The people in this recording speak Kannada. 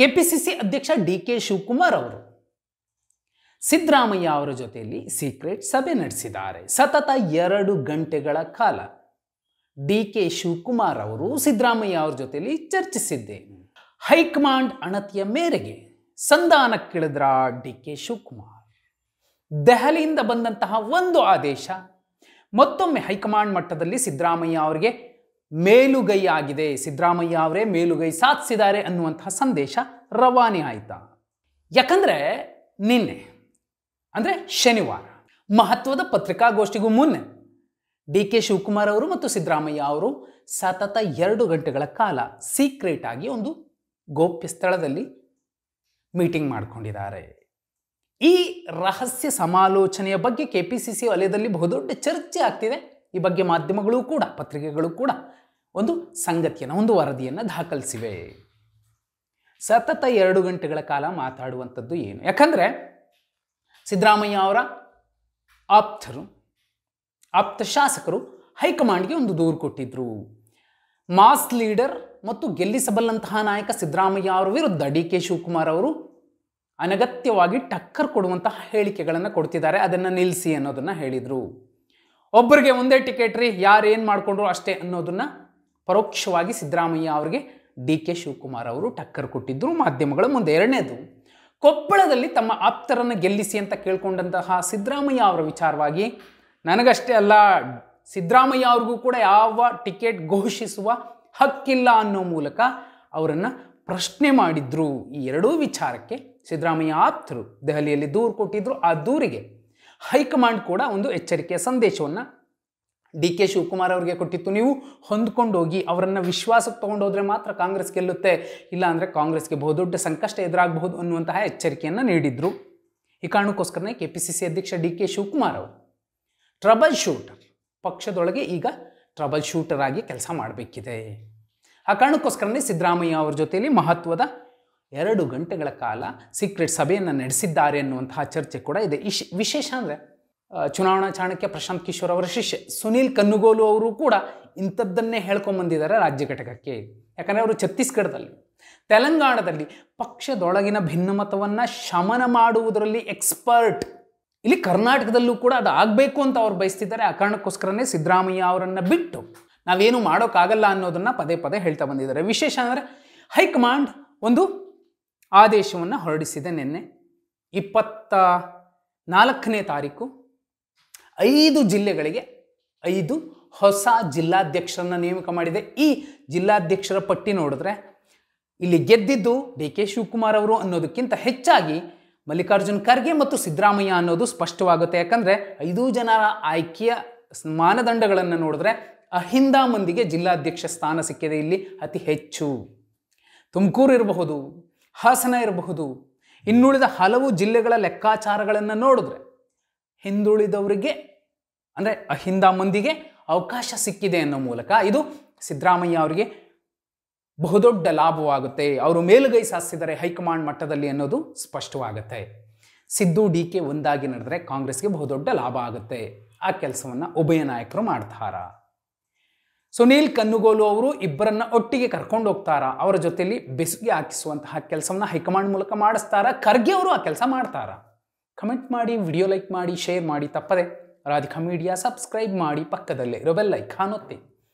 ಕೆಪಿಸಿಸಿ ಅಧ್ಯಕ್ಷ ಡಿ ಕೆ ಶಿವಕುಮಾರ್ ಅವರು ಸಿದ್ದರಾಮಯ್ಯ ಅವರ ಜೊತೆಯಲ್ಲಿ ಸೀಕ್ರೆಟ್ ಸಭೆ ನಡೆಸಿದ್ದಾರೆ ಸತತ ಎರಡು ಗಂಟೆಗಳ ಕಾಲ ಡಿ ಕೆ ಶಿವಕುಮಾರ್ ಅವರು ಸಿದ್ದರಾಮಯ್ಯ ಅವರ ಜೊತೆಯಲ್ಲಿ ಚರ್ಚಿಸಿದ್ದೆ ಹೈಕಮಾಂಡ್ ಅಣತಿಯ ಮೇರೆಗೆ ಸಂಧಾನಕ್ಕಿಳಿದ್ರ ಡಿ ಕೆ ಶಿವಕುಮಾರ್ ದೆಹಲಿಯಿಂದ ಬಂದಂತಹ ಒಂದು ಆದೇಶ ಮತ್ತೊಮ್ಮೆ ಹೈಕಮಾಂಡ್ ಮಟ್ಟದಲ್ಲಿ ಸಿದ್ದರಾಮಯ್ಯ ಅವರಿಗೆ ಮೇಲುಗೈ ಆಗಿದೆ ಸಿದ್ದರಾಮಯ್ಯ ಅವರೇ ಮೇಲುಗೈ ಸಾಧಿಸಿದ್ದಾರೆ ಅನ್ನುವಂತಹ ಸಂದೇಶ ರವಾನೆ ಆಯಿತಾ ಯಾಕಂದರೆ ನಿನ್ನೆ ಅಂದರೆ ಶನಿವಾರ ಮಹತ್ವದ ಪತ್ರಿಕಾಗೋಷ್ಠಿಗೂ ಮುನ್ನೆ ಡಿ ಕೆ ಶಿವಕುಮಾರ್ ಅವರು ಮತ್ತು ಸಿದ್ದರಾಮಯ್ಯ ಅವರು ಸತತ ಎರಡು ಗಂಟೆಗಳ ಕಾಲ ಸೀಕ್ರೆಟ್ ಆಗಿ ಒಂದು ಗೋಪ್ಯ ಸ್ಥಳದಲ್ಲಿ ಮೀಟಿಂಗ್ ಮಾಡಿಕೊಂಡಿದ್ದಾರೆ ಈ ರಹಸ್ಯ ಸಮಾಲೋಚನೆಯ ಬಗ್ಗೆ ಕೆ ಪಿ ಸಿ ಸಿ ವಲಯದಲ್ಲಿ ಬಹುದೊಡ್ಡ ಚರ್ಚೆ ಆಗ್ತಿದೆ ಈ ಬಗ್ಗೆ ಮಾಧ್ಯಮಗಳು ಕೂಡ ಪತ್ರಿಕೆಗಳು ಕೂಡ ಒಂದು ಸಂಗತಿಯನ್ನು ಒಂದು ವರದಿಯನ್ನು ದಾಖಲಿಸಿವೆ ಸತತ ಎರಡು ಗಂಟೆಗಳ ಕಾಲ ಮಾತಾಡುವಂಥದ್ದು ಏನು ಯಾಕಂದರೆ ಸಿದ್ದರಾಮಯ್ಯ ಅವರ ಆಪ್ತರು ಆಪ್ತ ಶಾಸಕರು ಹೈಕಮಾಂಡ್ಗೆ ಒಂದು ದೂರು ಕೊಟ್ಟಿದ್ದರು ಮಾಸ್ ಲೀಡರ್ ಮತ್ತು ಗೆಲ್ಲಿಸಬಲ್ಲಂತಹ ನಾಯಕ ಸಿದ್ದರಾಮಯ್ಯ ಅವರ ವಿರುದ್ಧ ಡಿ ಕೆ ಶಿವಕುಮಾರ್ ಅವರು ಅನಗತ್ಯವಾಗಿ ಟಕ್ಕರ್ ಕೊಡುವಂತಹ ಹೇಳಿಕೆಗಳನ್ನು ಕೊಡ್ತಿದ್ದಾರೆ ಅದನ್ನು ನಿಲ್ಲಿಸಿ ಅನ್ನೋದನ್ನು ಹೇಳಿದರು ಒಬ್ಬರಿಗೆ ಒಂದೇ ಟಿಕೆಟ್ ರೀ ಯಾರು ಏನು ಮಾಡಿಕೊಂಡ್ರು ಅಷ್ಟೇ ಅನ್ನೋದನ್ನು ಪರೋಕ್ಷವಾಗಿ ಸಿದ್ದರಾಮಯ್ಯ ಅವರಿಗೆ ಡಿ ಕೆ ಶಿವಕುಮಾರ್ ಅವರು ಟಕ್ಕರ್ ಕೊಟ್ಟಿದ್ದರು ಮಾಧ್ಯಮಗಳ ಮುಂದೆ ಎರಡನೇದು ಕೊಪ್ಪಳದಲ್ಲಿ ತಮ್ಮ ಆಪ್ತರನ್ನು ಗೆಲ್ಲಿಸಿ ಅಂತ ಕೇಳ್ಕೊಂಡಂತಹ ಸಿದ್ದರಾಮಯ್ಯ ಅವರ ವಿಚಾರವಾಗಿ ನನಗಷ್ಟೇ ಅಲ್ಲ ಸಿದ್ದರಾಮಯ್ಯ ಅವ್ರಿಗೂ ಕೂಡ ಯಾವ ಟಿಕೆಟ್ ಘೋಷಿಸುವ ಹಕ್ಕಿಲ್ಲ ಅನ್ನೋ ಮೂಲಕ ಅವರನ್ನು ಪ್ರಶ್ನೆ ಮಾಡಿದ್ರು ಈ ಎರಡೂ ವಿಚಾರಕ್ಕೆ ಸಿದ್ದರಾಮಯ್ಯ ಆಪ್ತರು ದೆಹಲಿಯಲ್ಲಿ ದೂರು ಕೊಟ್ಟಿದ್ದರು ಆ ದೂರಿಗೆ ಹೈಕಮಾಂಡ್ ಕೂಡ ಒಂದು ಎಚ್ಚರಿಕೆಯ ಸಂದೇಶವನ್ನು ಡಿ ಕೆ ಶಿವಕುಮಾರ್ ಅವರಿಗೆ ಕೊಟ್ಟಿತ್ತು ನೀವು ಹೊಂದ್ಕೊಂಡು ಹೋಗಿ ಅವರನ್ನು ವಿಶ್ವಾಸಕ್ಕೆ ತೊಗೊಂಡು ಮಾತ್ರ ಕಾಂಗ್ರೆಸ್ ಗೆಲ್ಲುತ್ತೆ ಇಲ್ಲ ಅಂದರೆ ಕಾಂಗ್ರೆಸ್ಗೆ ಬಹುದೊಡ್ಡ ಸಂಕಷ್ಟ ಎದುರಾಗಬಹುದು ಅನ್ನುವಂತಹ ಎಚ್ಚರಿಕೆಯನ್ನು ನೀಡಿದರು ಈ ಕಾರಣಕ್ಕೋಸ್ಕರನೇ ಕೆ ಪಿ ಸಿ ಸಿ ಅಧ್ಯಕ್ಷ ಡಿ ಕೆ ಶಿವಕುಮಾರ್ ಅವರು ಟ್ರಬಲ್ ಶೂಟರ್ ಪಕ್ಷದೊಳಗೆ ಈಗ ಟ್ರಬಲ್ ಶೂಟರ್ ಆಗಿ ಕೆಲಸ ಮಾಡಬೇಕಿದೆ ಆ ಕಾರಣಕ್ಕೋಸ್ಕರನೇ ಸಿದ್ದರಾಮಯ್ಯ ಅವರ ಜೊತೆಯಲ್ಲಿ ಮಹತ್ವದ ಎರಡು ಗಂಟೆಗಳ ಕಾಲ ಸೀಕ್ರೆಟ್ ಸಭೆಯನ್ನು ನಡೆಸಿದ್ದಾರೆ ಅನ್ನುವಂತಹ ಚರ್ಚೆ ಕೂಡ ಇದೆ ಇಶ್ ವಿಶೇಷ ಅಂದರೆ ಚುನಾವಣಾ ಚಾಣಕ್ಯ ಪ್ರಶಾಂತ್ ಕಿಶೋರ್ ಅವರ ಶಿಷ್ಯ ಸುನೀಲ್ ಕನ್ನುಗೋಲು ಅವರು ಕೂಡ ಇಂಥದ್ದನ್ನೇ ಹೇಳ್ಕೊಂಬಂದಿದ್ದಾರೆ ರಾಜ್ಯ ಘಟಕಕ್ಕೆ ಯಾಕಂದರೆ ಅವರು ಛತ್ತೀಸ್ಗಢದಲ್ಲಿ ತೆಲಂಗಾಣದಲ್ಲಿ ಪಕ್ಷದೊಳಗಿನ ಭಿನ್ನಮತವನ್ನು ಶಮನ ಮಾಡುವುದರಲ್ಲಿ ಎಕ್ಸ್ಪರ್ಟ್ ಇಲ್ಲಿ ಕರ್ನಾಟಕದಲ್ಲೂ ಕೂಡ ಅದು ಆಗಬೇಕು ಅಂತ ಅವ್ರು ಬಯಸ್ತಿದ್ದಾರೆ ಆ ಕಾರಣಕ್ಕೋಸ್ಕರನೇ ಸಿದ್ದರಾಮಯ್ಯ ಅವರನ್ನು ಬಿಟ್ಟು ನಾವೇನು ಮಾಡೋಕ್ಕಾಗಲ್ಲ ಅನ್ನೋದನ್ನು ಪದೇ ಪದೇ ಹೇಳ್ತಾ ಬಂದಿದ್ದಾರೆ ವಿಶೇಷ ಅಂದರೆ ಹೈಕಮಾಂಡ್ ಒಂದು ಆದೇಶವನ್ನು ಹೊರಡಿಸಿದೆ ನಿನ್ನೆ ಇಪ್ಪತ್ತ ನಾಲ್ಕನೇ ತಾರೀಕು ಐದು ಜಿಲ್ಲೆಗಳಿಗೆ ಐದು ಹೊಸ ಜಿಲ್ಲಾಧ್ಯಕ್ಷರನ್ನು ನೇಮಕ ಮಾಡಿದೆ ಈ ಜಿಲ್ಲಾಧ್ಯಕ್ಷರ ಪಟ್ಟಿ ನೋಡಿದ್ರೆ ಇಲ್ಲಿ ಗೆದ್ದಿದ್ದು ಡಿ ಕೆ ಶಿವಕುಮಾರ್ ಅವರು ಅನ್ನೋದಕ್ಕಿಂತ ಹೆಚ್ಚಾಗಿ ಮಲ್ಲಿಕಾರ್ಜುನ್ ಖರ್ಗೆ ಮತ್ತು ಸಿದ್ದರಾಮಯ್ಯ ಅನ್ನೋದು ಸ್ಪಷ್ಟವಾಗುತ್ತೆ ಯಾಕಂದರೆ ಐದು ಜನರ ಆಯ್ಕೆಯ ಮಾನದಂಡಗಳನ್ನು ನೋಡಿದ್ರೆ ಅಹಿಂದ ಮಂದಿಗೆ ಜಿಲ್ಲಾಧ್ಯಕ್ಷ ಸ್ಥಾನ ಸಿಕ್ಕಿದೆ ಇಲ್ಲಿ ಅತಿ ಹೆಚ್ಚು ತುಮಕೂರು ಇರಬಹುದು ಹಾಸನ ಇರಬಹುದು ಇನ್ನುಳಿದ ಹಲವು ಜಿಲ್ಲೆಗಳ ಲೆಕ್ಕಾಚಾರಗಳನ್ನು ನೋಡಿದ್ರೆ ಹಿಂದುಳಿದವರಿಗೆ ಅಂದರೆ ಅಹಿಂದ ಮಂದಿಗೆ ಅವಕಾಶ ಸಿಕ್ಕಿದೆ ಅನ್ನೋ ಮೂಲಕ ಇದು ಸಿದ್ದರಾಮಯ್ಯ ಅವರಿಗೆ ಬಹುದೊಡ್ಡ ಲಾಭವಾಗುತ್ತೆ ಅವರು ಮೇಲುಗೈ ಸಾಧಿಸಿದರೆ ಹೈಕಮಾಂಡ್ ಮಟ್ಟದಲ್ಲಿ ಅನ್ನೋದು ಸ್ಪಷ್ಟವಾಗುತ್ತೆ ಸಿದ್ದು ಡಿ ಕೆ ಒಂದಾಗಿ ನಡೆದರೆ ಕಾಂಗ್ರೆಸ್ಗೆ ಬಹುದೊಡ್ಡ ಲಾಭ ಆಗುತ್ತೆ ಆ ಕೆಲಸವನ್ನು ಉಭಯ ನಾಯಕರು ಮಾಡ್ತಾರ ಸುನೀಲ್ ಕನ್ನುಗೋಲು ಅವರು ಇಬ್ಬರನ್ನ ಒಟ್ಟಿಗೆ ಕರ್ಕೊಂಡು ಹೋಗ್ತಾರ ಅವರ ಜೊತೆಯಲ್ಲಿ ಬೆಸುಗೆ ಹಾಕಿಸುವಂತಹ ಕೆಲಸವನ್ನು ಹೈಕಮಾಂಡ್ ಮೂಲಕ ಮಾಡಿಸ್ತಾರ ಖರ್ಗೆ ಅವರು ಆ ಕೆಲಸ ಮಾಡ್ತಾರ ಕಮೆಂಟ್ ಮಾಡಿ ವಿಡಿಯೋ ಲೈಕ್ ಮಾಡಿ ಶೇರ್ ಮಾಡಿ ತಪ್ಪದೆ ರಾಧಿಕಾ ಮೀಡಿಯಾ ಸಬ್ಸ್ಕ್ರೈಬ್ ಮಾಡಿ ಪಕ್ಕದಲ್ಲೇ ಇರೋ ಲೈಕ್ ಒತ್ತಿ